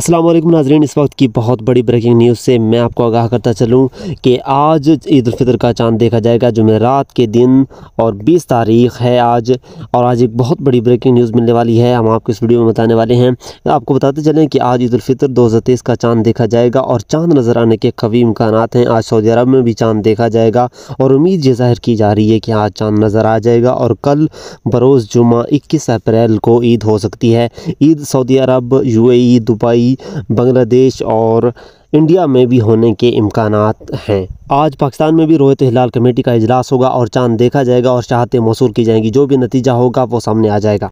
अस्सलाम वालेकुम नाजरीन इस वक्त की बहुत बड़ी ब्रेकिंग न्यूज़ से मैं आपको आगाह करता चलूं कि आज ईद फितर का चांद देखा जाएगा रात के दिन और 20 तारीख है आज और आज एक बहुत बड़ी ब्रेकिंग न्यूज़ मिलने वाली है हम आपको इस वीडियो में बताने वाले हैं आपको बताते चलें कि आज ईद फितर दो का चांद देखा जाएगा और चांद नज़र आने के कवी इम्कान हैं आज सऊदी अरब में भी चांद देखा जाएगा और उम्मीद ये जाहिर की जा रही है कि आज चांद नज़र आ जाएगा और कल बरोज़ जुमा इक्कीस अप्रैल को ईद हो सकती है ईद सऊदी अरब यू दुबई बांग्लादेश और इंडिया में भी होने के इम्कान हैं आज पाकिस्तान में भी रोहित हिलाल कमेटी का इजलास होगा और चांद देखा जाएगा और चाहते मौसू की जाएंगी जो भी नतीजा होगा वो सामने आ जाएगा